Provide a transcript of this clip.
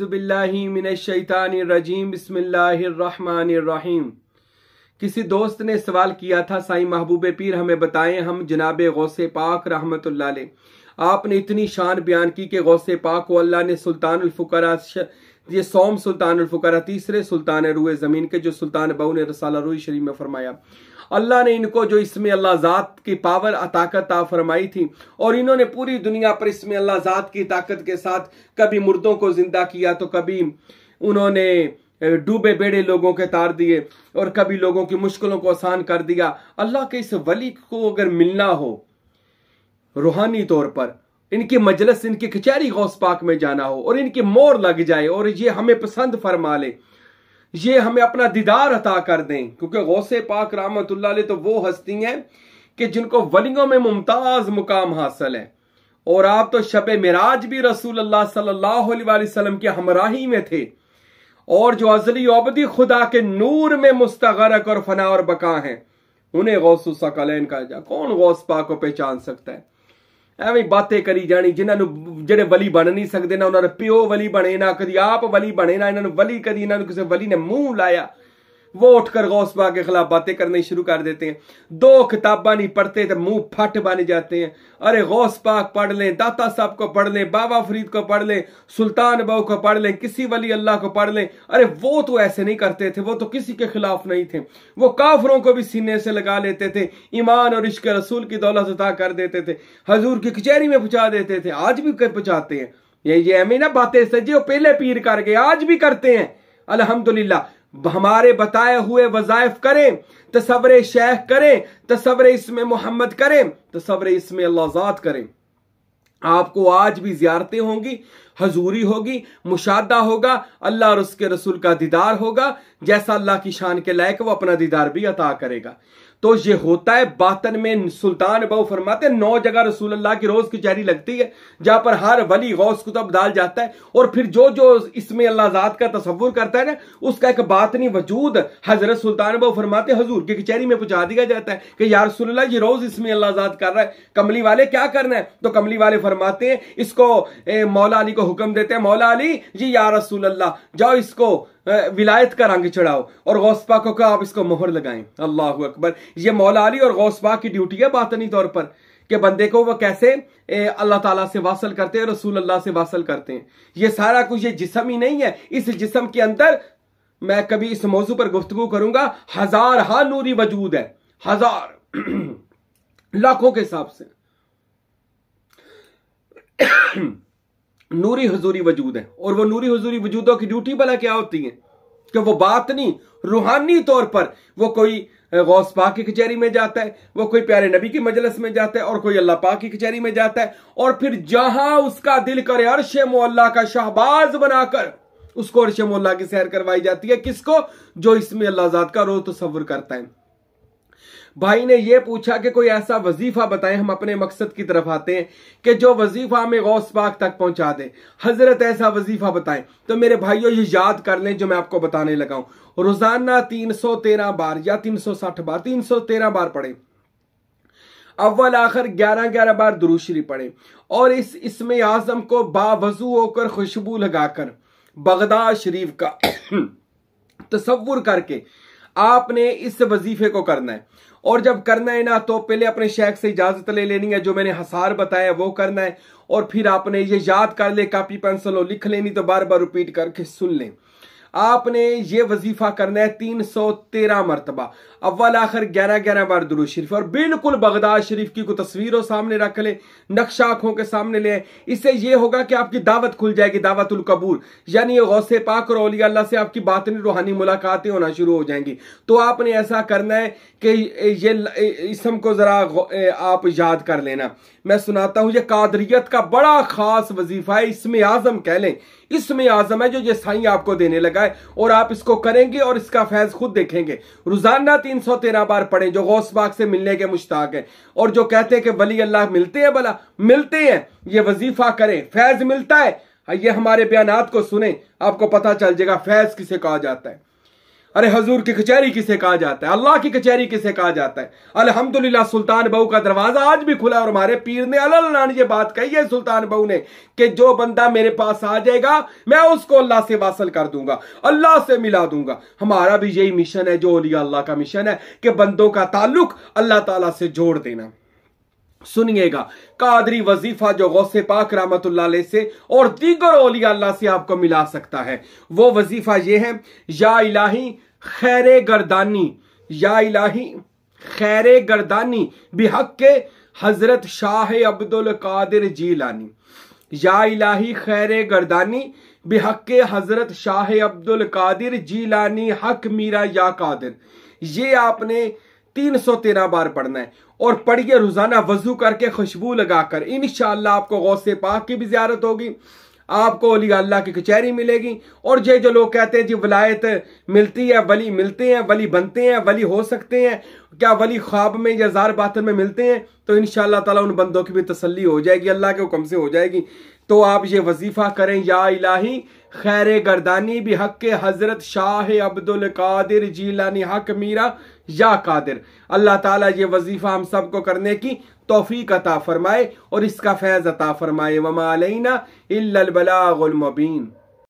अवज़बिल्लिमिनशैतानरजीम बसमीम किसी दोस्त ने सवाल किया था साई महबूब पीर हमें बताएं हम जनाब गौस पाक रहमत आपने इतनी शान बयान की कि गौस पाक को अल्लाह ने सुल्तान फ़ुकरा ये सोम सुल्तान फ़ुकरा तीसरे सुल्तान रुए ज़मीन के जो सुल्तान बहू ने रसाला रूई शरीफ में फरमाया अल्लाह ने इनको जो इसमें अल्लाह ज़ात की पावर ताकत आ फरमाई थी और इन्होंने पूरी दुनिया पर इसमें अल्लाह ज़ात की ताकत के साथ कभी मुर्दों को जिंदा किया तो कभी उन्होंने डूबे बेड़े लोगों के तार दिए और कभी लोगों की मुश्किलों को आसान कर दिया अल्लाह के इस वली को अगर मिलना हो रूहानी तौर पर इनकी मजलस इनकी कचहरी गौस पाक में जाना हो और इनकी मोर लग जाए और ये हमें पसंद फरमा ले ये हमें अपना दीदार अता कर दें क्योंकि गौसे पाक रामत तो वो हस्ती हैं कि जिनको वलियों में मुमताज मुकाम हासिल है और आप तो शब मराज भी रसूल अल्लाह सल्लल्लाहु अलैहि वसल्लम के हमराही में थे और जो अजली अबदी खुदा के नूर में मुस्तगरक और फना और बका हैं उन्हें गौसुसा कलैन कहा जा कौन गौस पाक को पहचान सकता है ਐਵੇਂ ਬਾਤੇ ਕਰੀ ਜਾਣੀ ਜਿਨ੍ਹਾਂ ਨੂੰ ਜਿਹੜੇ ਵਲੀ ਬਣ ਨਹੀਂ ਸਕਦੇ ਨਾ ਉਹਨਾਂ ਦੇ ਪਿਓ ਵਲੀ ਬਣੇ ਨਾ ਕਦੀ ਆਪ ਵਲੀ ਬਣੇ ਨਾ ਇਹਨਾਂ ਨੂੰ ਵਲੀ ਕਦੀ ਇਹਨਾਂ ਨੂੰ ਕਿਸੇ ਵਲੀ ਨੇ ਮੂੰਹ ਲਾਇਆ वो उठकर गौसबा के खिलाफ बातें करनी शुरू कर देते हैं दो किताबा नहीं पढ़ते तो मुंह फट बन जाते हैं अरे गौस पाक पढ़ लें दाता साहब को पढ़ लें बाबा फरीद को पढ़ लें सुल्तान बहु को पढ़ लें किसी वली अल्लाह को पढ़ लें अरे वो तो ऐसे नहीं करते थे वो तो किसी के खिलाफ नहीं थे वो काफरों को भी सीने से लगा लेते थे ईमान और इश्क रसूल की दौलत अदा कर देते थे हजूर की कचहरी में पहुंचा देते थे आज भी पहुंचाते हैं ये ये हमें ना बातें सजे पहले पीर कर गए आज भी करते हैं अलहमदुल्ला हमारे बताए हुए वजायफ करें तस्वर शेख करें तस्वर इसमें मोहम्मद करें तस्वर इसमें अल्लाहजात करें आपको आज भी ज्यारतें होंगी हजूरी होगी मुशादा होगा अल्लाह और उसके रसूल का दीदार होगा जैसा अल्लाह की शान के लायक वो अपना दीदार भी अता करेगा तो ये होता है बातन में सुल्तान बाबू फरमाते नौ जगह रसूल अल्लाह की रोज कचहरी लगती है जहां पर हर वली गौस कुतब डाल जाता है और फिर जो जो इसमें अल्लाह जात का तस्वुर करता है ना उसका एक बातनी वजूद हजरत सुल्तान बहु फरमाते हजूर की कचहरी में पहुंचा दिया जाता है कि यार रसूल ये रोज इसमें आजाद कर रहा है कमली वाले क्या करना है तो कमली वाले फरमाते हैं इसको मौला अली को हुक्म देते हैं मौला अली जी या रसूल अल्लाह जाओ इसको विलायत का रंग चढ़ाओ और गौस पाकों का आप इसको मोहर लगाए अल्लाह अकबर ये मोलाली और गौस पाक की ड्यूटी है बातनी तौर पर कि बंदे को वो कैसे अल्लाह ताला से वासल करते हैं रसूल अल्लाह से वासल करते हैं ये सारा कुछ ये जिसम ही नहीं है इस जिसम के अंदर मैं कभी इस मौजू पर गुफ्तु करूंगा हजार हा नूरी वजूद है हजार लाखों के हिसाब से नूरी हजूरी वजूद है और वो नूरी हजूरी वजूदों की ड्यूटी भला क्या होती है कि वो बात नहीं रूहानी तौर पर वो कोई गौस पाक की कचहरी में जाता है वो कोई प्यारे नबी की मजलस में जाता है और कोई अल्लाह पाक की कचहरी में जाता है और फिर जहां उसका दिल करे अरशे मोल्ला का शाहबाज बनाकर उसको अरशे मोल्ला की सैर करवाई जाती है किसको जो इसमें अल्लाह जात का रो तस्वर करता है भाई ने यह पूछा कि कोई ऐसा वजीफा बताएं हम अपने मकसद की तरफ आते हैं कि जो वजीफा हमें गौस पाक तक पहुंचा दे हजरत ऐसा वजीफा बताएं तो मेरे भाइयों ये याद कर लें जो मैं आपको बताने लगा हूं रोजाना तीन सौ तेरह बार या तीन सौ साठ बार तीन सौ तेरह बार पढ़े अव्वल आखिर ग्यारह ग्यारह बार दुरुशरी पढ़े और इस इसमें आजम को बावजू होकर खुशबू लगाकर बगदाद शरीफ का तस्वुर करके आपने इस वजीफे को करना है और जब करना है ना तो पहले अपने शेख से इजाजत ले लेनी है जो मैंने हसार बताया वो करना है और फिर आपने ये याद कर ले कापी पेंसिल और लिख लेनी तो बार बार रिपीट करके सुन लें आपने ये वजीफा करना है तीन सौ तेरह मरतबा अव्वल आखिर ग्यारह ग्यारह बार दुरुज शरीफ और बिल्कुल बगदाद शरीफ की को तस्वीरों सामने रख लें नक्शा आंखों के सामने लें इससे यह होगा कि आपकी दावत खुल जाएगी दावतुल कबूल यानी गौसे पाक और अलिया अल्लाह से आपकी बातनी रूहानी मुलाकातें होना शुरू हो जाएंगी तो आपने ऐसा करना है कि ये इसम को ज़रा आप याद कर लेना मैं सुनाता हूं ये कादरियत का बड़ा खास वजीफा है इसमें आज़म कह लें इसमें आजम है जो ये साई आपको देने लगा है और आप इसको करेंगे और इसका फैज खुद देखेंगे रोजाना तीन सौ तेरह बार पढ़े जो गौस बाग से मिलने के मुश्ताक है और जो कहते हैं कि वली अल्लाह मिलते हैं भला मिलते हैं ये वजीफा करें फैज मिलता है ये हमारे बयान को सुने आपको पता चल जाएगा फैज किसे कहा जाता है अरे हजूर की कचहरी किसे कहा जाता है अल्लाह की कचहरी किसे कहा जाता है अलहमदुल्ला सुल्तान बहू का दरवाजा आज भी खुला और हमारे पीर ने अल्लाह ये बात कही है सुल्तान बहू ने कि जो बंदा मेरे पास आ जाएगा मैं उसको अल्लाह से वासल कर दूंगा अल्लाह से मिला दूंगा हमारा भी यही मिशन है जो अलिया अल्लाह का मिशन है कि बंदों का ताल्लुक अल्लाह तला से जोड़ देना सुनिएगा कादरी वजीफा जो गौसे पाक रामतुल्ला से और दीगर ओलिया अल्लाह से आपको मिला सकता है वो वजीफा ये है या इलाही खैर गर्दानी या इलाही खैर गर्दानी बिहक के हजरत शाह अब्दुल कादिर जीलानी या इलाही खैर गर्दानी बिहक के हजरत शाह अब्दुल कादिर जीलानी हक मीरा या कादिर ये आपने तीन सौ तेरह बार पढ़ना है और पढ़िए रोजाना वजू करके खुशबू लगाकर इन शाह आपको गौसे पाक की भी ज्यारत होगी आपको अली अल्लाह की कचहरी मिलेगी और ये जो लोग कहते हैं जी वलायत मिलती है वली मिलते हैं वली बनते हैं वली हो सकते हैं क्या वली ख्वाब में या जार बातन में मिलते हैं तो इन ताला उन बंदों की भी तसल्ली हो जाएगी अल्लाह के हुक्म से हो जाएगी तो आप ये वजीफा करें या इलाही खैर गर्दानी भी हक हज़रत शाह अब्दुल कादिर जीलानी हक मीरा या कादिर अल्लाह ताला ये वजीफ़ा हम सबको करने की तोफ़ी अता फ़रमाए और इसका फैज़ अता फ़रमाए वमा अलैना इल्लल बलागुल मुबीन